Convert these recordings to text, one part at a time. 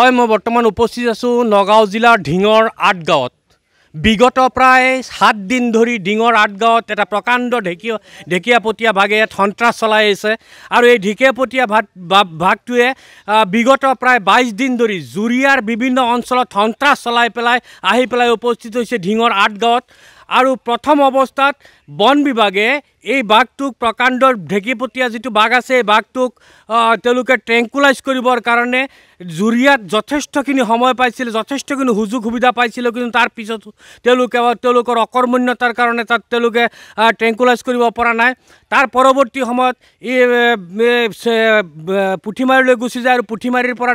হয় মই বৰ্তমান উপস্থিত আছোঁ নগাঁও জিলাৰ ডিঙৰ আটগাঁৱত বিগত প্ৰায় সাতদিন ধৰি ডিঙৰ আটগাঁৱত এটা প্ৰকাণ্ড ঢেকীয় ঢেকীয়াপতীয়া বাঘে সন্ত্ৰাস চলাই আহিছে আৰু এই ঢেকীয়াপতীয়া ভাত বাঘটোৱে বিগত প্ৰায় বাইছ দিন ধৰি জুৰিয়াৰ বিভিন্ন অঞ্চলত সন্ত্ৰাস চলাই পেলাই আহি পেলাই উপস্থিত হৈছে ডিঙৰ আটগাঁৱত আৰু প্ৰথম অৱস্থাত বন বিভাগে এই বাঘটোক প্ৰকাণ্ডৰ ঢেঁকীপতীয়া যিটো বাঘ আছে এই বাঘটোক তেওঁলোকে ট্ৰেংকুলাইজ কৰিবৰ কাৰণে জুৰিয়াত যথেষ্টখিনি সময় পাইছিলে যথেষ্টখিনি সুযোগ সুবিধা পাইছিল কিন্তু তাৰ পিছতো তেওঁলোকে তেওঁলোকৰ অকৰ্মণ্যতাৰ কাৰণে তাত তেওঁলোকে ট্ৰেংকুলাইজ কৰিব পৰা নাই তাৰ পৰৱৰ্তী সময়ত এই পুঠিমাৰিলৈ গুচি যায় আৰু পুঠিমাৰিৰ পৰা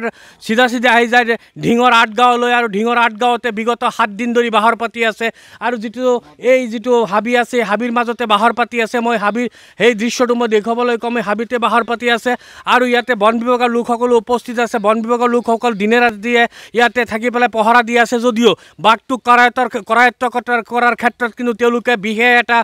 চিধা চিধা আহি যায় ঢিঙৰ আঠ গাঁৱলৈ আৰু ঢিঙৰ আঠ গাঁৱতে বিগত সাতদিন ধৰি বাঁহৰ পাতি আছে আৰু যিটো এই যিটো হাবি আছে হাবি হাবির মাজতে বাহর পাতি আছে মই হাবি সেই দৃশ্যটো মই দেখাবলৈ কম হাবিতে বাহর পাতি আছে আর ইয়াতে বন বিভাগের লোকসকল উপস্থিত আছে বন বিভাগের লোকসকল দিনে রাত দিয়ে ইয়াতে থাকি পেলায় পহরা দিয়ে আছে যদিও বাঘটু করায়তর করায়ত্ত করার ক্ষেত্রে কিন্তু বিহে এটা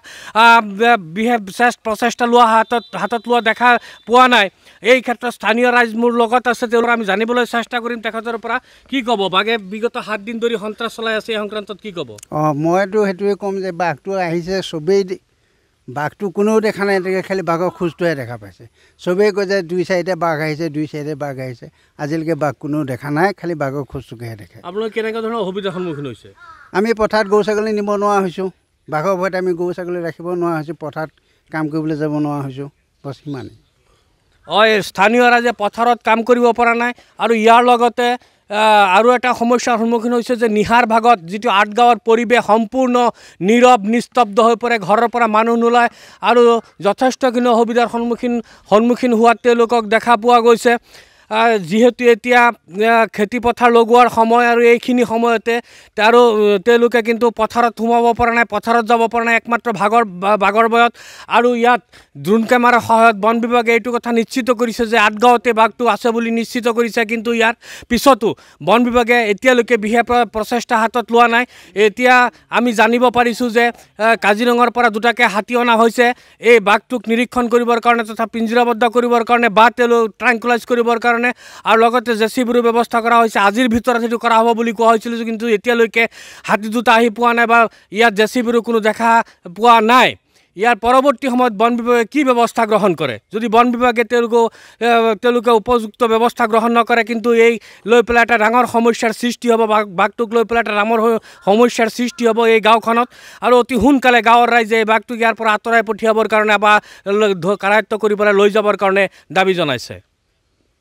বিহে শ্রেষ্ঠ প্রচেষ্টা লওয়া হাতত হাতত লওয়া দেখা পোৱা নাই এই ক্ষেত্ৰে স্থানীয় ৰাইজ লগত আছে আমি জানিবলৈ চেষ্টা কৰিম তেখেতৰ পৰা কি কব বাঘে বিগত সাত দিন ধৰে সন্ত্ৰাস চলাই আছে এই সংক্ৰান্তত কি কব মইতো সেইটোৱে কম যে বাঘটো আহিছে সবেই বাঘটো কোনেও দেখা নাই তেনেকৈ খালী বাঘৰ খোজটোহে দেখা পাইছে চবেই কয় যে দুই চাইডে বাঘ আহিছে দুই চাইডে বাঘ আহিছে আজিলৈকে বাঘ কোনেও দেখা নাই খালী বাঘৰ খোজটোকেহে দেখে আপোনালোকে কেনেকুৱা ধৰণৰ অসুবিধাৰ সন্মুখীন হৈছে আমি পথাৰত গৰু ছাগলী নিব নোৱাৰা হৈছোঁ বাঘৰ ভয়ত আমি গৰু ছাগলী ৰাখিব নোৱাৰা হৈছোঁ পথাৰত কাম কৰিবলৈ যাব নোৱাৰা হৈছোঁ বছ সিমানেই অঁ স্থানীয় ৰাইজে পথাৰত কাম কৰিব পৰা নাই আৰু ইয়াৰ লগতে আৰু এটা সমস্যাৰ সন্মুখীন হৈছে যে নিশাৰ ভাগত যিটো আঠগাঁৱৰ পৰিৱেশ সম্পূৰ্ণ নীৰৱ নিস্তব্ধ হৈ পৰে ঘৰৰ পৰা মানুহ নোলায় আৰু যথেষ্টখিনি অসুবিধাৰ সন্মুখীন সন্মুখীন হোৱাত তেওঁলোকক দেখা পোৱা গৈছে যিহেতু এতিয়া খেতিপথাৰ লগোৱাৰ সময় আৰু এইখিনি সময়তে আৰু তেওঁলোকে কিন্তু পথাৰত সোমাব পৰা নাই পথাৰত যাব পৰা নাই একমাত্ৰ ভাগৰ বাঘৰ বয়ত আৰু ইয়াত ড্ৰোন কেমেৰাৰ সহায়ত বন বিভাগে এইটো কথা নিশ্চিত কৰিছে যে আঠগাঁৱতে বাঘটো আছে বুলি নিশ্চিত কৰিছে কিন্তু ইয়াৰ পিছতো বন বিভাগে এতিয়ালৈকে বিশেষ প্ৰচেষ্টা হাতত লোৱা নাই এতিয়া আমি জানিব পাৰিছোঁ যে কাজিৰঙাৰ পৰা দুটাকৈ হাতী অনা হৈছে এই বাঘটোক নিৰীক্ষণ কৰিবৰ কাৰণে তথা পিঞ্জিৰাবদ্ধ কৰিবৰ কাৰণে বা তেওঁলোক ট্ৰেংকুলাইজ কৰিবৰ কাৰণে কাৰণে আৰু লগতে জে চি বিৰো ব্যৱস্থা কৰা হৈছে আজিৰ ভিতৰত সেইটো কৰা হ'ব বুলি কোৱা হৈছিল কিন্তু এতিয়ালৈকে হাতী দুটা আহি পোৱা নাই বা ইয়াত জে চি বিৰো কোনো দেখা পোৱা নাই ইয়াৰ পৰৱৰ্তী সময়ত বন বিভাগে কি ব্যৱস্থা গ্ৰহণ কৰে যদি বন বিভাগে তেওঁলোকে তেওঁলোকে উপযুক্ত ব্যৱস্থা গ্ৰহণ নকৰে কিন্তু এই লৈ পেলাই এটা ডাঙৰ সমস্যাৰ সৃষ্টি হ'ব বা বাঘটোক লৈ পেলাই এটা ডাঙৰ সমস্যাৰ সৃষ্টি হ'ব এই গাঁওখনত আৰু অতি সোনকালে গাঁৱৰ ৰাইজে এই বাঘটোক ইয়াৰ পৰা আঁতৰাই পঠিয়াবৰ কাৰণে বা কাৰায়ত্ব কৰি পেলাই লৈ যাবৰ কাৰণে দাবী জনাইছে